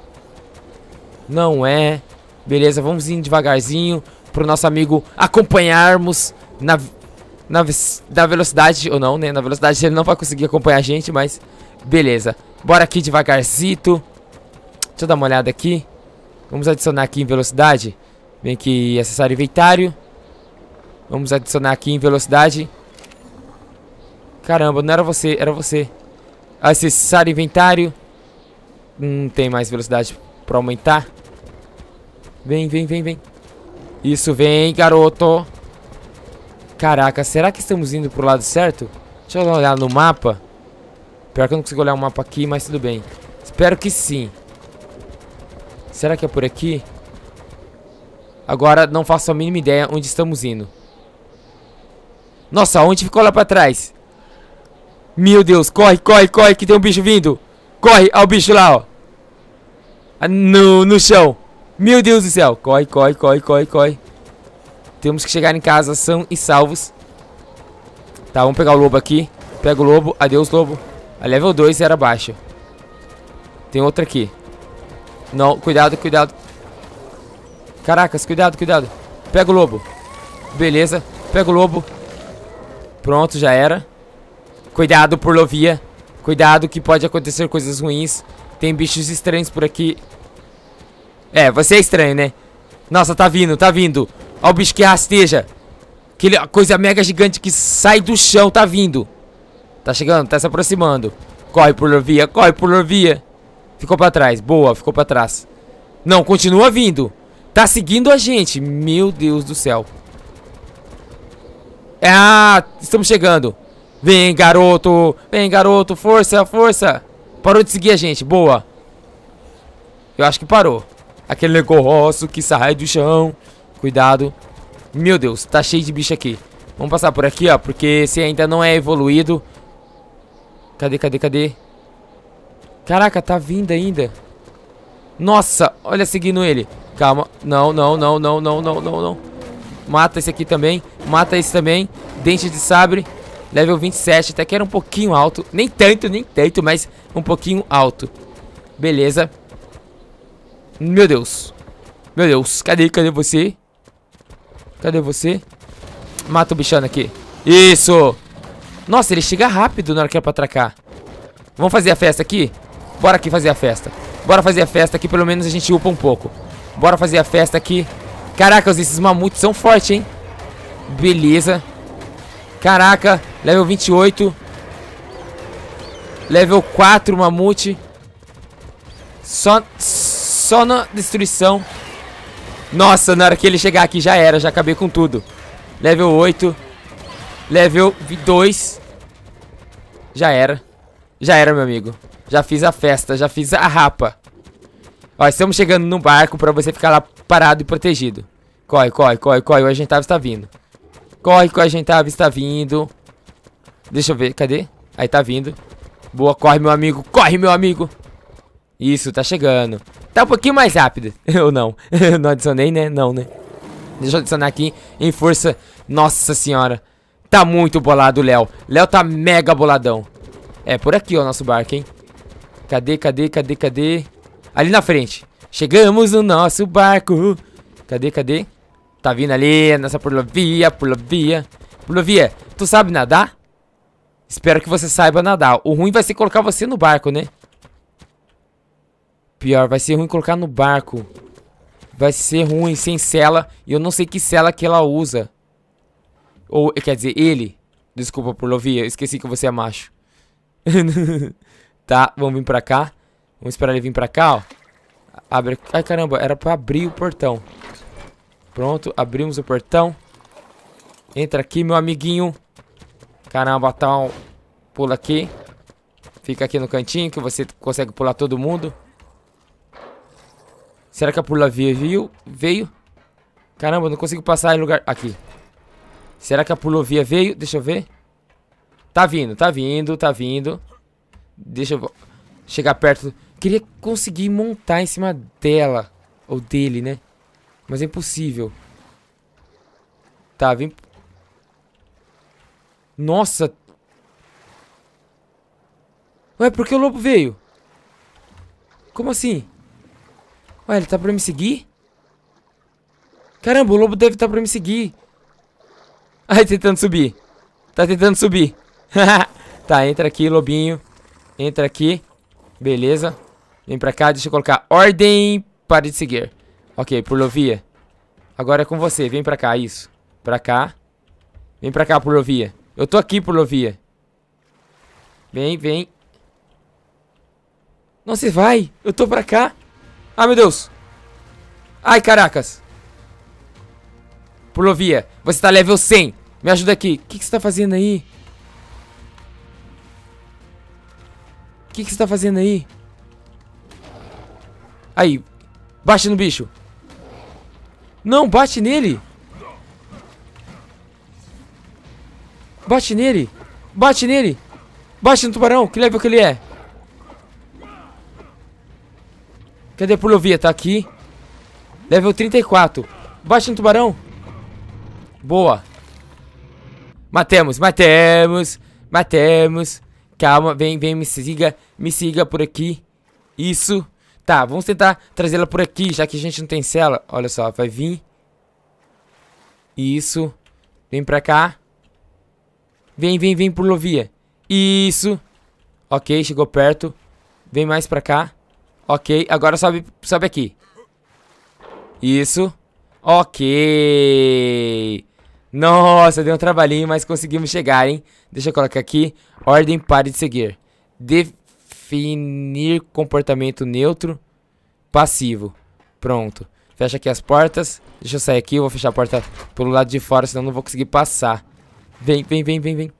A: Não é. Beleza, vamos indo devagarzinho pro nosso amigo acompanharmos na, na, na velocidade, ou não, né? Na velocidade ele não vai conseguir acompanhar a gente, mas beleza. Bora aqui devagarzito. Deixa eu dar uma olhada aqui. Vamos adicionar aqui em velocidade. Vem aqui, acessar o inventário. Vamos adicionar aqui em velocidade. Caramba, não era você, era você. Acessar inventário. Não tem mais velocidade pra aumentar. Vem, vem, vem, vem. Isso, vem, garoto. Caraca, será que estamos indo pro lado certo? Deixa eu olhar no mapa. Pior que eu não consigo olhar o mapa aqui, mas tudo bem. Espero que sim. Será que é por aqui? Agora não faço a mínima ideia onde estamos indo. Nossa, onde ficou lá pra trás? Meu Deus, corre, corre, corre, que tem um bicho vindo. Corre, olha o bicho lá, ó. Ah, no, no chão. Meu Deus do céu. Corre, corre, corre, corre, corre. Temos que chegar em casa são e salvos. Tá, vamos pegar o lobo aqui. Pega o lobo. Adeus, lobo. A level 2 era baixa. Tem outra aqui. Não, cuidado, cuidado. Caracas, cuidado, cuidado. Pega o lobo. Beleza. Pega o lobo. Pronto, já era. Cuidado por Lovia. Cuidado que pode acontecer coisas ruins. Tem bichos estranhos por aqui. É, você é estranho, né? Nossa, tá vindo, tá vindo. Olha o bicho que rasteja. Aquele coisa mega gigante que sai do chão, tá vindo. Tá chegando, tá se aproximando. Corre por Lovia, corre por Lovia. Ficou pra trás, boa, ficou pra trás. Não, continua vindo. Tá seguindo a gente. Meu Deus do céu. É, ah, estamos chegando. Vem, garoto. Vem, garoto. Força, força. Parou de seguir a gente. Boa. Eu acho que parou. Aquele negócio que sai do chão. Cuidado. Meu Deus, tá cheio de bicho aqui. Vamos passar por aqui, ó. Porque se ainda não é evoluído... Cadê, cadê, cadê? Caraca, tá vindo ainda. Nossa, olha seguindo ele. Calma. Não, não, não, não, não, não, não, não. Mata esse aqui também. Mata esse também. Dente de sabre. Level 27. Até que era um pouquinho alto. Nem tanto, nem tanto, mas um pouquinho alto. Beleza. Meu Deus. Meu Deus. Cadê, cadê você? Cadê você? Mata o bichano aqui. Isso! Nossa, ele chega rápido na hora que é pra atracar. Vamos fazer a festa aqui? Bora aqui fazer a festa. Bora fazer a festa aqui, pelo menos a gente upa um pouco. Bora fazer a festa aqui. Caraca, esses mamutes são fortes, hein? Beleza. Caraca, level 28. Level 4, mamute. Só, só na destruição. Nossa, na hora que ele chegar aqui já era, já acabei com tudo. Level 8. Level 2. Já era. Já era, meu amigo. Já fiz a festa, já fiz a rapa. Ó, estamos chegando no barco pra você ficar lá parado e protegido. Corre, corre, corre, corre. O agentável está vindo. Corre que o agentável está vindo. Deixa eu ver, cadê? Aí tá vindo. Boa, corre meu amigo, corre meu amigo. Isso, tá chegando. Tá um pouquinho mais rápido. <laughs> Eu não. <laughs> não adicionei, né? Não, né? Deixa eu adicionar aqui em força. Nossa senhora. Tá muito bolado o Léo. Léo tá mega boladão. É, por aqui, ó, nosso barco, hein? Cadê, cadê, cadê, cadê? Ali na frente. Chegamos no nosso barco. Cadê, cadê? Tá vindo ali, nossa via, pulovia. via. tu sabe nadar? Espero que você saiba nadar. O ruim vai ser colocar você no barco, né? Pior, vai ser ruim colocar no barco. Vai ser ruim, sem cela. E eu não sei que cela que ela usa. Ou, quer dizer, ele. Desculpa, Pulovia, esqueci que você é macho. <laughs> Tá, vamos vir pra cá. Vamos esperar ele vir pra cá, ó. Abre... Ai, caramba, era pra abrir o portão. Pronto, abrimos o portão. Entra aqui, meu amiguinho. Caramba, tal. Tá um... Pula aqui. Fica aqui no cantinho que você consegue pular todo mundo. Será que a pula veio? Veio? Caramba, não consigo passar em lugar... Aqui. Será que a pulovia veio? Deixa eu ver. Tá vindo, tá vindo, tá vindo. Deixa eu chegar perto. Queria conseguir montar em cima dela. Ou dele, né? Mas é impossível. Tá, vem... Nossa! Ué, por que o lobo veio? Como assim? Ué, ele tá pra me seguir? Caramba, o lobo deve estar tá pra me seguir. Ai, tentando subir. Tá tentando subir. <laughs> tá, entra aqui, lobinho. Entra aqui. Beleza. Vem pra cá, deixa eu colocar ordem. Pare de seguir. Ok, Purlovia. Agora é com você, vem pra cá, isso. Pra cá. Vem pra cá, Purlovia. Eu tô aqui, Purlovia. Vem, vem. Não, você vai. Eu tô pra cá. Ai, ah, meu Deus. Ai, caracas. Purlovia, você tá level 100. Me ajuda aqui. O que, que você tá fazendo aí? O que, que você tá fazendo aí? Aí. Bate no bicho. Não, bate nele. Bate nele. Bate nele. Bate no tubarão, que level que ele é. Cadê a pulovia? Tá aqui. Level 34. Bate no tubarão. Boa. Matemos, matemos, matemos. Calma, vem, vem, me siga, me siga por aqui. Isso. Tá, vamos tentar trazê-la por aqui, já que a gente não tem cela. Olha só, vai vir. Isso. Vem pra cá. Vem, vem, vem por Lovia. Isso. Ok, chegou perto. Vem mais pra cá. Ok, agora sobe, sobe aqui. Isso. Ok. Nossa, deu um trabalhinho, mas conseguimos chegar, hein? Deixa eu colocar aqui. Ordem pare de seguir. Definir comportamento neutro passivo. Pronto. Fecha aqui as portas. Deixa eu sair aqui. Eu vou fechar a porta pelo lado de fora, senão não vou conseguir passar. Vem, vem, vem, vem, vem.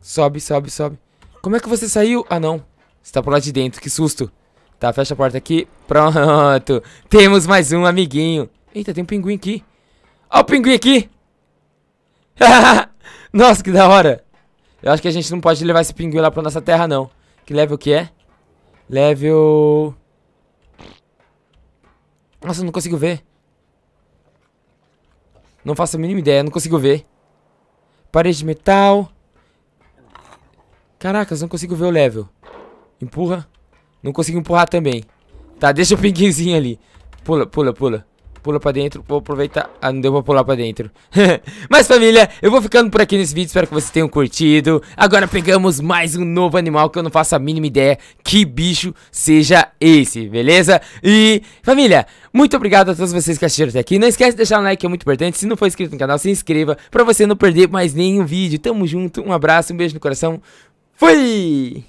A: Sobe, sobe, sobe. Como é que você saiu? Ah, não. Você tá pro lado de dentro. Que susto. Tá, fecha a porta aqui. Pronto. <laughs> Temos mais um amiguinho. Eita, tem um pinguim aqui. Ó o pinguim aqui. <laughs> Nossa, que da hora. Eu acho que a gente não pode levar esse pinguim lá pra nossa terra, não. Que level que é? Level... Nossa, eu não consigo ver. Não faço a mínima ideia, não consigo ver. Parede de metal. Caracas, não consigo ver o level. Empurra. Não consigo empurrar também. Tá, deixa o pinguinzinho ali. Pula, pula, pula pula pra dentro. Vou aproveitar. Ah, não deu pra pular pra dentro. <laughs> Mas, família, eu vou ficando por aqui nesse vídeo. Espero que vocês tenham curtido. Agora pegamos mais um novo animal que eu não faço a mínima ideia que bicho seja esse, beleza? E, família, muito obrigado a todos vocês que assistiram até aqui. Não esquece de deixar um like, é muito importante. Se não for inscrito no canal, se inscreva pra você não perder mais nenhum vídeo. Tamo junto, um abraço, um beijo no coração. Fui!